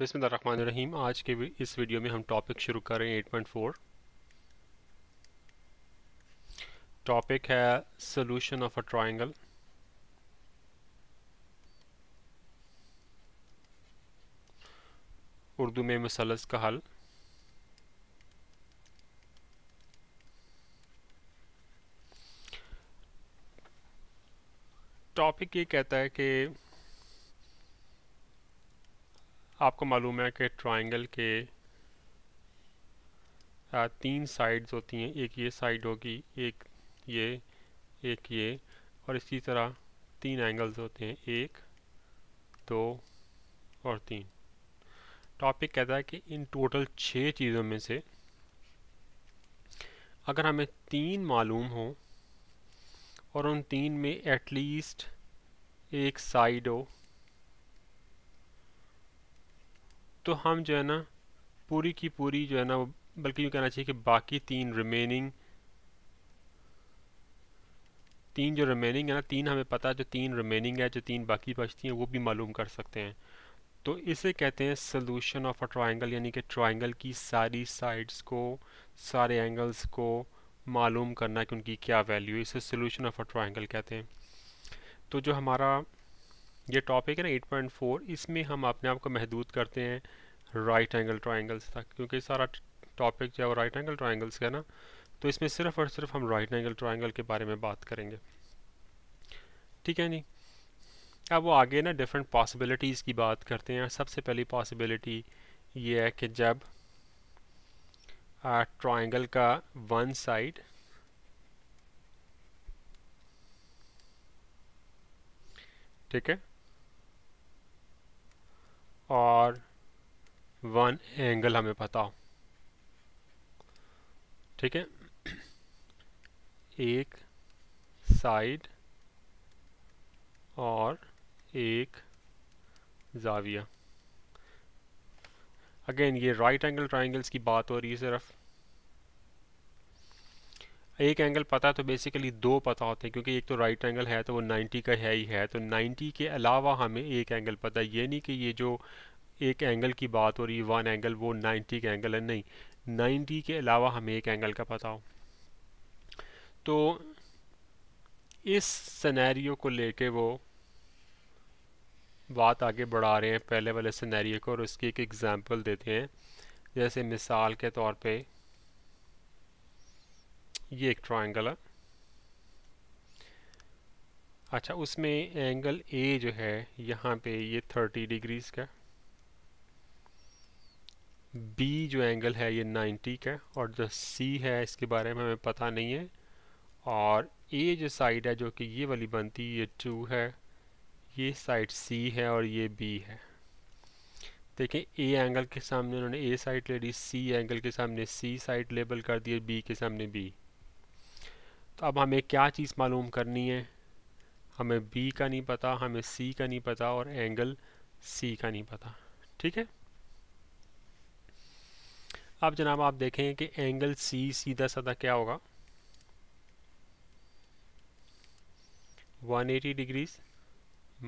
बिसमीम आज के इस वीडियो में हम टॉपिक शुरू कर रहे हैं 8.4 टॉपिक है solution of a triangle Urdu में मसलस का हल टॉपिक ये कहता है कि आपको मालूम है कि ट्राइंगल के तीन साइड्स होती हैं एक ये साइड होगी एक ये एक ये और इसी तरह तीन एंगल्स होते हैं एक दो और तीन टॉपिक कहता है कि इन टोटल छः चीज़ों में से अगर हमें तीन मालूम हो और उन तीन में एटलीस्ट एक साइड हो तो हम जो है ना पूरी की पूरी जो है ना बल्कि यूँ कहना चाहिए कि बाकी तीन रिमेनिंग तीन जो रिमेनिंग है ना तीन हमें पता है जो तीन रिमेनिंग है जो तीन बाकी बचती हैं वो भी मालूम कर सकते हैं तो इसे कहते हैं सोल्यूशन ऑफ अ ट्राइंगल यानी कि ट्राइंगल की सारी साइड्स को सारे एंगल्स को मालूम करना कि उनकी क्या वैल्यू इसे सोल्यूशन ऑफ अ ट्राइंगल कहते हैं तो जो हमारा ये टॉपिक है ना 8.4 इसमें हम अपने आप को महदूद करते हैं राइट एंगल ट्राइंगल्स तक क्योंकि सारा टॉपिक जो है वो राइट एंगल ट्राइंगल्स का ना तो इसमें सिर्फ और सिर्फ हम राइट एंगल ट्राइंगल के बारे में बात करेंगे ठीक है जी अब वो आगे ना डिफरेंट पॉसिबिलिटीज़ की बात करते हैं सबसे पहली पॉसिबिलिटी ये है कि जब ट्राइंगल का वन साइड ठीक है और वन एंगल हमें पता हो ठीक है एक साइड और एक जाविया अगेन ये राइट एंगल ट्राइंगल्स की बात हो रही है सिर्फ एक एंगल पता है तो बेसिकली दो पता होते हैं क्योंकि एक तो राइट एंगल है तो वो 90 का है ही है तो 90 के अलावा हमें एक एंगल पता है ये नहीं कि ये जो एक एंगल की बात हो रही है वन एंगल वो 90 का एंगल है नहीं 90 के अलावा हमें एक एंगल का पता हो तो इस सनेरियो को लेके वो बात आगे बढ़ा रहे हैं पहले वाले सनेरियो को और उसकी एक एग्ज़ाम्पल देते हैं जैसे मिसाल के तौर पर ये एक ट्राइंगल है अच्छा उसमें एंगल ए जो है यहाँ पे ये थर्टी डिग्रीज का बी जो एंगल है ये नाइन्टी का और जो सी है इसके बारे में हमें पता नहीं है और ए जो साइड है जो कि ये वाली बनती ये टू है ये साइड सी है और ये बी है देखें ए एंगल के सामने उन्होंने ए साइड ले ली सी एंगल के सामने सी साइड लेबल कर दिए बी के सामने बी तो अब हमें क्या चीज़ मालूम करनी है हमें बी का नहीं पता हमें सी का नहीं पता और एंगल सी का नहीं पता ठीक है अब जनाब आप देखें कि एंगल सी सीधा साधा क्या होगा 180 degrees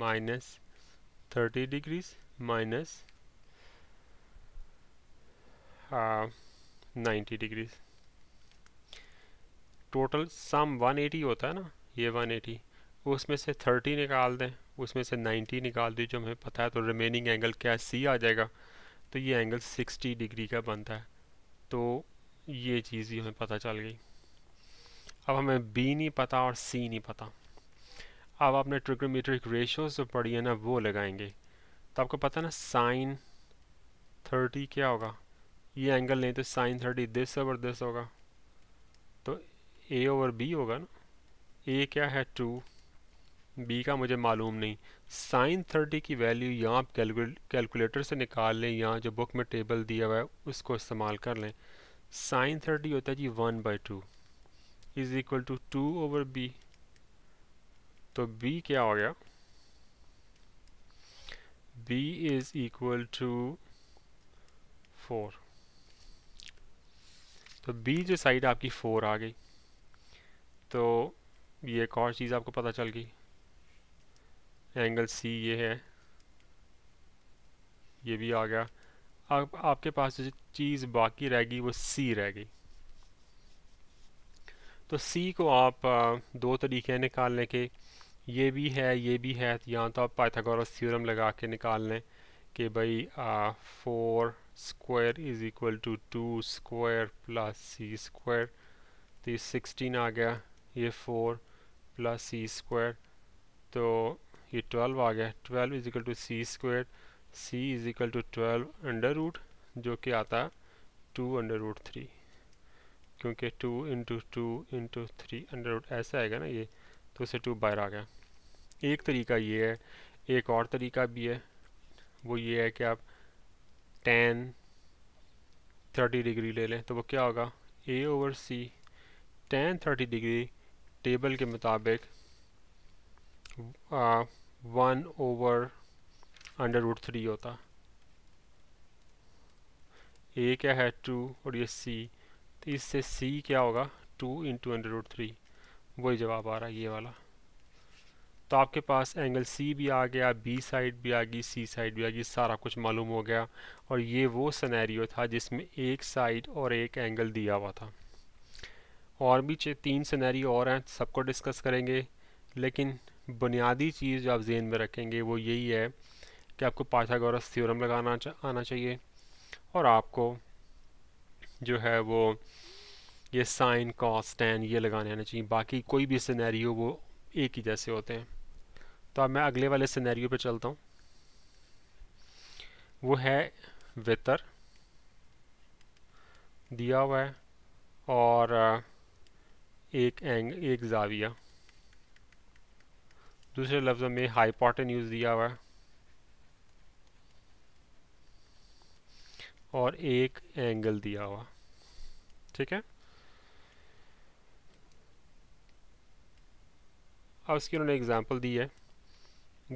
minus thirty degrees minus हाँ, नाइन्टी डिग्रीज़ टोटल सम 180 होता है ना ये 180 उसमें से 30 निकाल दें उसमें से 90 निकाल दी जो हमें पता है तो रिमेनिंग एंगल क्या सी आ जाएगा तो ये एंगल 60 डिग्री का बनता है तो ये चीज़ ही हमें पता चल गई अब हमें बी नहीं पता और सी नहीं पता अब आपने ट्रिग्नोमीट्रिक रेशियोज जो पढ़ी है ना वो लगाएंगे तो आपको पता ना साइन थर्टी क्या होगा ये एंगल नहीं तो sine thirty this over this होगा ए ओवर बी होगा ना ए क्या है टू बी का मुझे मालूम नहीं साइन थर्टी की वैल्यू यहाँ आप कैलकुलेटर से निकाल लें यहाँ जो बुक में टेबल दिया हुआ है उसको इस्तेमाल कर लें साइन थर्टी होता है जी one by two is equal to two over b तो बी क्या हो गया b is equal to four तो बी जो साइड आपकी फोर आ गई तो ये एक और चीज़ आपको पता चल गई एंगल सी ये है ये भी आ गया अब आपके पास जो चीज़ बाकी रह गई वो सी रह गई तो सी को आप दो तरीके हैं निकालने के ये भी है ये भी है यहाँ तो आप पाइथागोरस थ्योरम लगा के निकाल लें कि भाई four square is equal to two square plus c square तो ये सिक्सटीन आ गया ये फोर प्लस सी स्क्वायर तो ये ट्वेल्व आ गया twelve is equal to c square c is equal to twelve under root जो कि आता है टू अंडर रूट थ्री क्योंकि two into two into three under root ऐसा आएगा ना ये तो उसे टू बाहर आ गया एक तरीका ये है एक और तरीका भी है वो ये है कि आप टेन थर्टी डिग्री ले लें तो वो क्या होगा a over c tan thirty degree table के मुताबिक one over under root three होता ए क्या है टू और ये सी तो इससे सी क्या होगा two into under root three वही जवाब आ रहा है ये वाला तो आपके पास एंगल सी भी आ गया बी साइड भी आ गई सी साइड भी आ गई सारा कुछ मालूम हो गया और ये वो सनेरियो था जिसमें एक साइड और एक एंगल दिया हुआ था और भी तीन सिनेरी और हैं सबको डिस्कस करेंगे लेकिन बुनियादी चीज़ जो आप जेन में रखेंगे वो यही है कि आपको पाथागोरस थ्योरम लगाना चा, आना चाहिए और आपको जो है वो ये साइन कॉस टेन ये लगाने आना चाहिए बाकी कोई भी सिनेरियो वो एक ही जैसे होते हैं तो अब मैं अगले वाले सिनेरियो पे चलता हूँ वो है वितर दिया हुआ है और एक एंग एक जाविया दूसरे लफ्ज़ों में हाईपॉटन यूज़ दिया हुआ और एक एंगल दिया हुआ ठीक है अब इसकी उन्होंने एग्जांपल दी है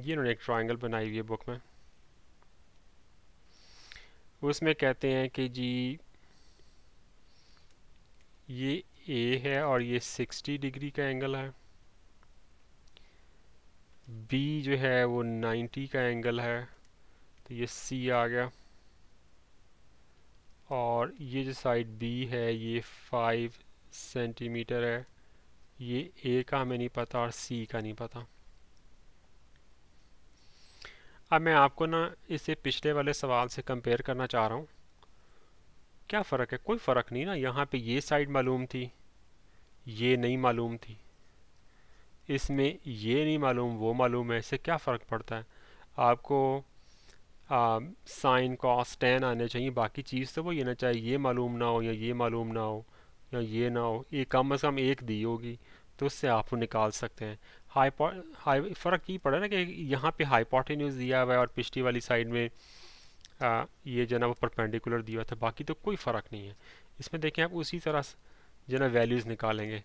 ये उन्होंने एक ट्रायंगल बनाई हुई है बुक में उसमें कहते हैं कि जी ये ए है और ये 60 डिग्री का एंगल है बी जो है वो 90 का एंगल है तो ये सी आ गया और ये जो साइड बी है ये 5 सेंटीमीटर है ये ए का हमें नहीं पता और सी का नहीं पता अब मैं आपको ना इसे पिछले वाले सवाल से कंपेयर करना चाह रहा हूँ क्या फ़र्क है कोई फ़र्क नहीं ना यहाँ पे ये साइड मालूम थी ये नहीं मालूम थी इसमें ये नहीं मालूम वो मालूम है इससे क्या फ़र्क पड़ता है आपको साइन कॉस टेन आने चाहिए बाकी चीज़ तो वो ये ना चाहे ये मालूम ना हो या ये मालूम ना हो या ये ना हो ये कम अज़ कम एक दी होगी तो उससे आप निकाल सकते हैं हाई हाई फ़र्क ये पड़ा ना कि यहाँ पे हाइपोटेन्यूज़ दिया हुआ है और पिछली वाली साइड में आ, ये जो है ना वो परपेंडिकुलर दिया था बाकी तो कोई फ़र्क नहीं है इसमें देखें आप उसी तरह जो ना वैल्यूज़ निकालेंगे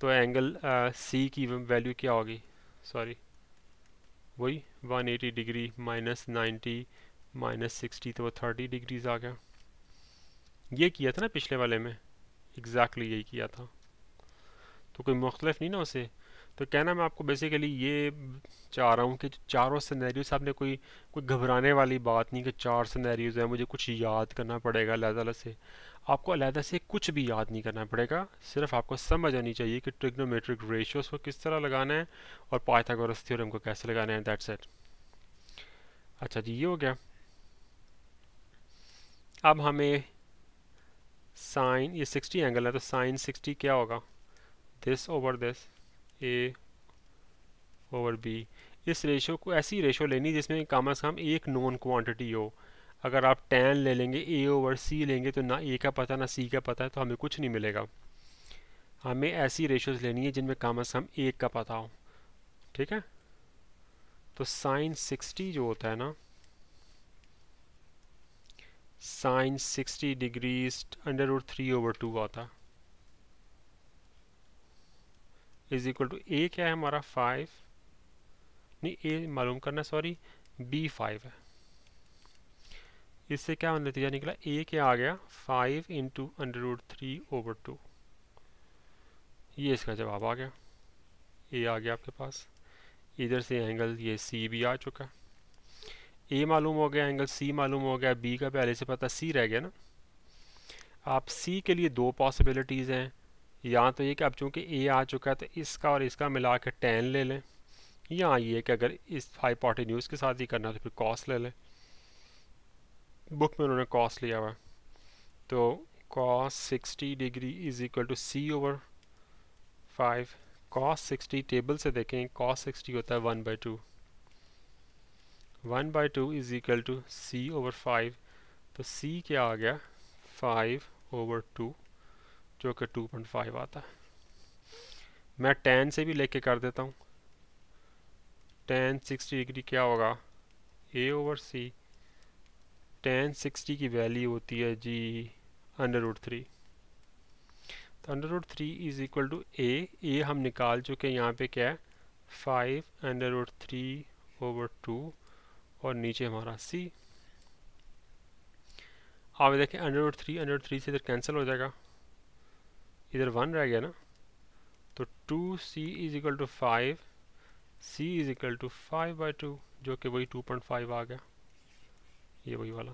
तो एंगल सी की वैल्यू क्या होगी सॉरी वही 180 degree minus ninety minus sixty तो वो थर्टी डिग्रीज आ गया ये किया था ना पिछले वाले में एग्जैक्टली exactly यही किया था तो कोई मुख्तलफ नहीं ना उसे तो कहना मैं आपको बेसिकली ये चाह रहा हूँ कि चारों सिनेरियोस आपने कोई कोई घबराने वाली बात नहीं कि चार सिनेरियोस हैं मुझे कुछ याद करना पड़ेगा अलग अलग से आपको अलहदा से कुछ भी याद नहीं करना पड़ेगा सिर्फ आपको समझ आनी चाहिए कि ट्रिग्नोमेट्रिक रेशियोस को किस तरह लगाना है और पाइथागोरस थ्योरम को कैसे लगाना है दैट सेट अच्छा जी ये हो गया अब हमें साइन ये सिक्सटी एंगल है तो साइन सिक्सटी क्या होगा this over this a over b इस रेशो को ऐसी रेशो लेनी जिसमें कम अज कम एक नॉन क्वांटिटी हो अगर आप टेन ले लेंगे ए ओवर सी लेंगे तो ना ए का पता ना सी का पता है तो हमें कुछ नहीं मिलेगा हमें ऐसी रेशोज लेनी है जिनमें कम अज कम एक का पता हो ठीक है तो साइन सिक्सटी जो होता है ना sine sixty degrees under root three over two आता है इज इक्वल टू ए क्या है हमारा फाइव नहीं ए मालूम करना सॉरी बी फाइव है इससे क्या नतीजा निकला ए क्या आ गया five into under root three over two ये इसका जवाब आ गया ए आ गया आपके पास इधर से एंगल ये सी भी आ चुका ए मालूम हो गया एंगल सी मालूम हो गया बी का पहले से पता सी रह गया ना आप सी के लिए दो पॉसिबिलिटीज़ हैं यहाँ तो ये कि अब चूँकि ए आ चुका है तो इसका और इसका मिला के टेन ले लें यहाँ ये कि अगर इस फाइव न्यूज़ के साथ ही करना है तो फिर कॉस ले लें बुक में उन्होंने कॉस लिया हुआ तो cos sixty degree is equal to C over five cos sixty table से देखें कॉस सिक्सटी होता है one by two one by two is equal to C over five तो सी क्या आ गया फाइव ओवर टू जो कि 2.5 आता है मैं टेन से भी लेके कर देता हूँ टेन सिक्सटी डिग्री क्या होगा a over c tan sixty की वैल्यू होती है जी अंडर रूट थ्री तो under root three is equal to a a हम निकाल चुके हैं यहाँ पे क्या है five under root three over two और नीचे हमारा सी आप देखें under root three under root three से इधर कैंसिल हो जाएगा इधर वन रह गया ना तो two c is equal to five c is equal to five by two जो कि वही टू पॉइंट फाइव आ गया ये वही वाला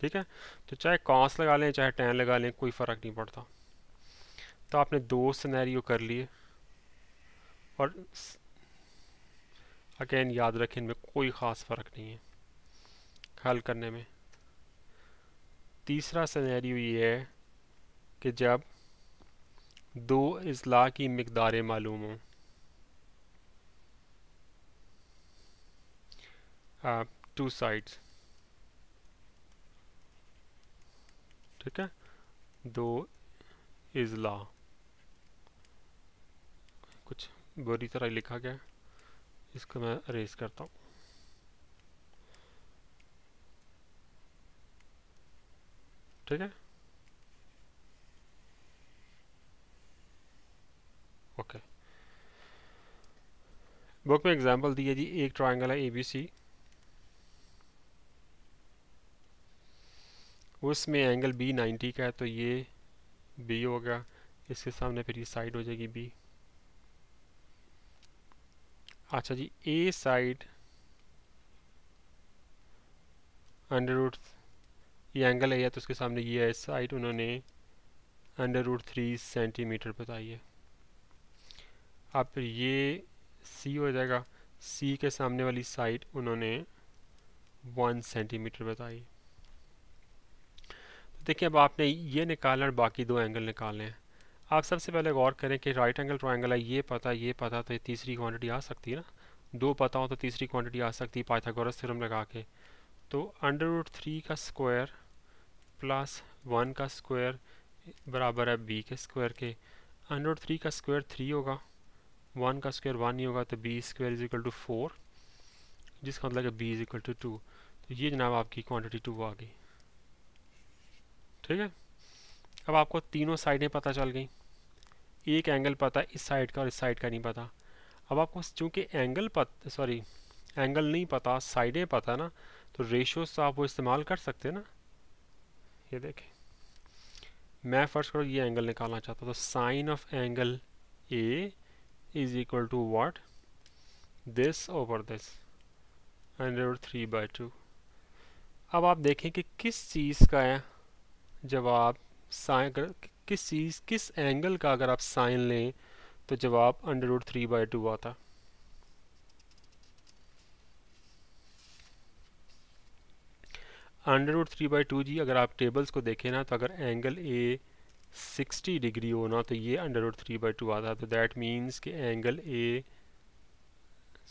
ठीक है तो चाहे कॉस लगा लें चाहे टेन लगा लें कोई फ़र्क नहीं पड़ता तो आपने दो सिनेरियो कर लिए और अगेन याद रखें इनमें कोई ख़ास फ़र्क नहीं है हल करने में तीसरा सिनेरियो ये है कि जब दो अजला की मकदारें मालूम हों टू साइड्स ठीक है दो अजला कुछ बुरी तरह लिखा गया इसको मैं अरेज करता हूँ ठीक है ओके बुक में एग्जांपल दी है जी एक ट्रायंगल है ए बी सी उसमें एंगल बी 90 का है तो ये बी होगा इसके सामने फिर ये साइड हो जाएगी बी अच्छा जी ए साइड अंडर रूट ये एंगल है या तो उसके सामने ये है साइड उन्होंने अंडर रूट थ्री सेंटीमीटर बताई है अब ये सी हो जाएगा सी के सामने वाली साइड उन्होंने वन सेंटीमीटर बताई तो देखिए अब आपने ये निकालना और बाकी दो एंगल निकालने हैं आप सबसे पहले गौर करें कि राइट एंगल ट्राइंगल है ये पता ये पता तो ये तीसरी क्वांटिटी आ सकती है ना दो पता हो तो तीसरी क्वांटिटी आ सकती है पाइथागोरस थ्योरम लगा के तो अंडर रूट थ्री का स्क्वायर प्लस वन का स्क्वायर बराबर है बी के स्क्वायर के अंडर रूट थ्री का स्क्वायर थ्री होगा वन का स्क्वायर वन ही होगा तो b square is equal to four जिसका मतलब है b is equal to two तो ये जनाब आपकी क्वांटिटी टू आ गई ठीक है अब आपको तीनों साइडें पता चल गई एक एंगल पता इस साइड का और इस साइड का नहीं पता अब आपको चूँकि एंगल पता सॉरी एंगल नहीं पता साइडें पता ना तो रेशोस तो आप वो इस्तेमाल कर सकते हैं ना ये देखें मैं फर्स्ट करो ये एंगल निकालना चाहता हूँ तो sine of angle a is equal to what this over this under three by two अब आप देखें कि किस चीज़ का जवाब साइन किस चीज़ किस एंगल का अगर आप साइन लें तो जवाब under root three by two आता under root three by two जी अगर आप टेबल्स को देखें ना तो अगर एंगल ए 60 डिग्री होना तो ये under root three by two आता है तो दैट मीन्स कि एंगल ए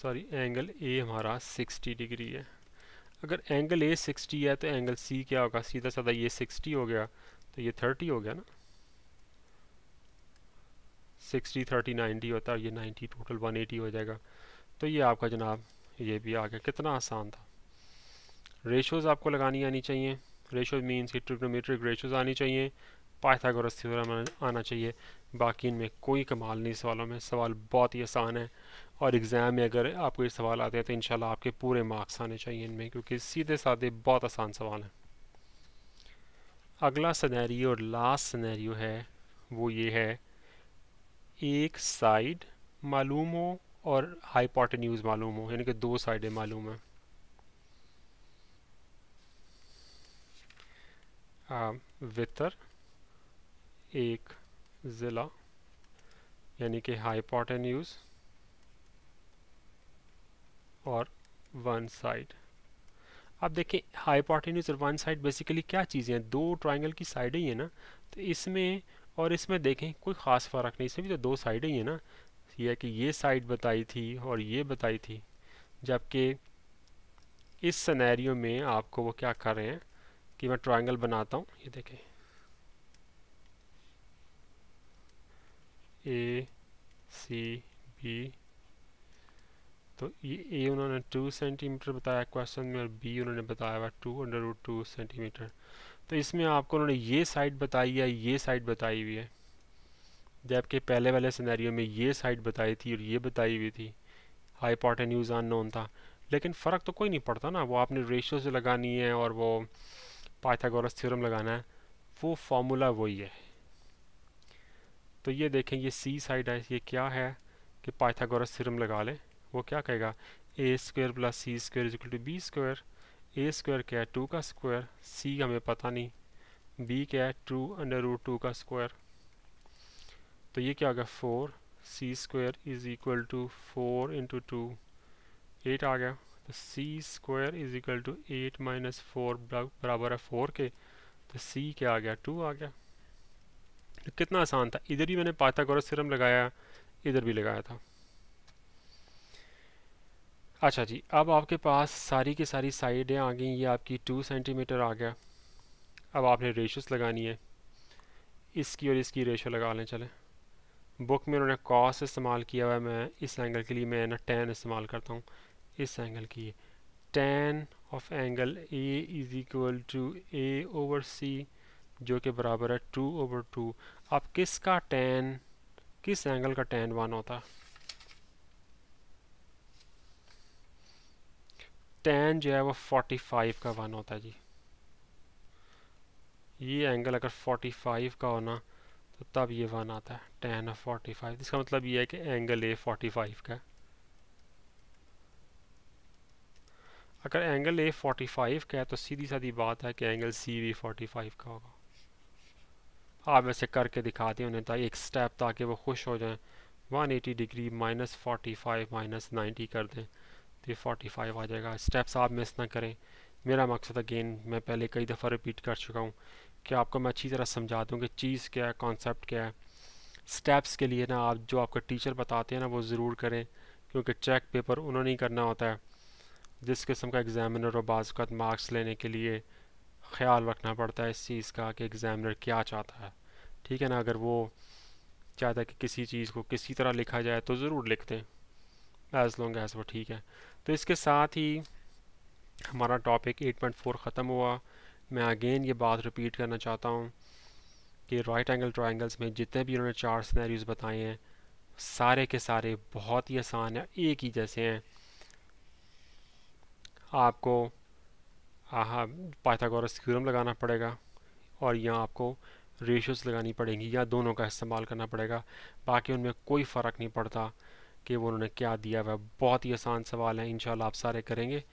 सॉरी एंगल ए हमारा 60 डिग्री है अगर एंगल ए 60 है तो एंगल सी क्या होगा सीधा साधा ये 60 हो गया तो ये 30 हो गया ना 60 30 90 होता है ये 90 टोटल 180 हो जाएगा तो ये आपका जनाब ये भी आ गया कितना आसान था रेशोज़ आपको लगानी आनी चाहिए रेशोज मीन्स कि ट्रिग्नोमेट्रिक रेशोज़ आनी चाहिए पाइथागोरस थ्योरम आना चाहिए बाकी इनमें कोई कमाल नहीं सवालों में सवाल बहुत ही आसान है और एग्ज़ाम में अगर आपको ये सवाल आते हैं तो इन आपके पूरे मार्क्स आने चाहिए इनमें क्योंकि सीधे साधे बहुत आसान सवाल हैं अगला सनेरियो और लास्ट सनेरियो है वो ये है एक साइड मालूम हो और हाइपोटेन्यूज मालूम हो यानी कि दो साइडें मालूम हैं वितर एक ज़िला यानी कि हाइपोटेन्यूज और वन साइड अब देखें हाइपोटेन्यूज और वन साइड बेसिकली क्या चीज़ें हैं दो ट्राइंगल की साइड ही है ना तो इसमें और इसमें देखें कोई ख़ास फ़र्क नहीं इसमें भी तो दो साइड ही है ना यह कि ये साइड बताई थी और ये बताई थी जबकि इस सनेरियो में आपको वो क्या कर रहे हैं कि मैं ट्राइंगल बनाता हूँ ये देखें ए सी बी तो ये ए उन्होंने टू सेंटीमीटर बताया क्वेश्चन में और बी उन्होंने बताया हुआ two under root two centimetre तो इसमें आपको उन्होंने ये साइड बताई है ये साइड बताई हुई है जबकि पहले वाले सिनेरियो में ये साइड बताई थी और ये बताई हुई थी हाई हाईपोटेन्यूज नोन था लेकिन फ़र्क तो कोई नहीं पड़ता ना वो आपने रेशियो से लगानी है और वो पाथागोरस थ्योरम लगाना है वो फार्मूला वही है तो ये देखें ये सी साइड है ये क्या है कि पाइथागोरस थ्योरम लगा लें वो क्या कहेगा a square plus c square is equal to b square a square क्या है टू का स्क्वायर सी हमें पता नहीं बी क्या है टू अंडर रूट टू का स्क्वायर तो ये क्या आ गया four c square is equal to four into two eight आ गया तो c square is equal to eight minus four बराबर है फोर के तो सी क्या आ गया टू आ गया कितना आसान था इधर भी मैंने पाथागोरस सिरम लगाया इधर भी लगाया था अच्छा जी अब आपके पास सारी की सारी साइडें आ गई ये आपकी टू सेंटीमीटर आ गया अब आपने रेशोस लगानी है इसकी और इसकी रेशो लगा लें चलें बुक में उन्होंने कॉस इस्तेमाल किया हुआ है मैं इस एंगल के लिए मैं ना टेन इस्तेमाल करता हूँ इस एंगल की tan of angle A is equal to A over C जो कि बराबर है टू ओवर टू अब किसका टेन किस एंगल का टेन वन होता टेन जो है वो फाइव का वन होता है जी ये एंगल अगर फोर्टी फाइव का होना तो तब ये वन आता है टेन ऑफ फाइव इसका मतलब ये है कि एंगल ए फोर्टी फाइव का अगर एंगल ए फोर्टी फाइव का है तो सीधी साधी बात है कि एंगल सी भी फाइव का होगा आप ऐसे करके दिखा दें उन्हें ताकि एक स्टेप ताकि वो खुश हो जाएं 180 degree minus forty five minus ninety कर दें तो ये फोर्टी फाइव आ जाएगा स्टेप्स आप मिस ना करें मेरा मकसद अगेन मैं पहले कई दफ़ा रिपीट कर चुका हूँ कि आपको मैं अच्छी तरह समझा दूँ कि चीज़ क्या है कॉन्सेप्ट क्या है स्टेप्स के लिए ना आप जो आपका टीचर बताते हैं ना वो ज़रूर करें क्योंकि चेक पेपर उन्होंने ही करना होता है जिस किस्म का एग्ज़ामिनर और बाज़ मार्क्स लेने के लिए ख्याल रखना पड़ता है इस चीज़ का कि एग्ज़ामिनर क्या चाहता है ठीक है ना अगर वो चाहता है कि किसी चीज़ को किसी तरह लिखा जाए तो ज़रूर लिख दें एज़ लॉन्ग एज़ वो ठीक है तो इसके साथ ही हमारा टॉपिक 8.4 ख़त्म हुआ मैं अगेन ये बात रिपीट करना चाहता हूँ कि राइट एंगल ट्राइंगल्स में जितने भी उन्होंने चार स्नैरियज़ बताए हैं सारे के सारे बहुत ही आसान है एक ही जैसे हैं आपको पाइथागोरस थ्योरम लगाना पड़ेगा और यहाँ आपको रेशियोस लगानी पड़ेंगी या दोनों का इस्तेमाल करना पड़ेगा बाकी उनमें कोई फ़र्क नहीं पड़ता कि वो उन्होंने क्या दिया हुआ बहुत ही आसान सवाल है इन आप सारे करेंगे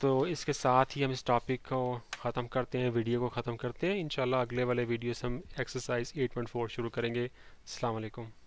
तो इसके साथ ही हम इस टॉपिक को ख़त्म करते हैं वीडियो को ख़त्म करते हैं इन अगले वाले वीडियो से हम एक्सरसाइज 8.4 शुरू करेंगे अलकुम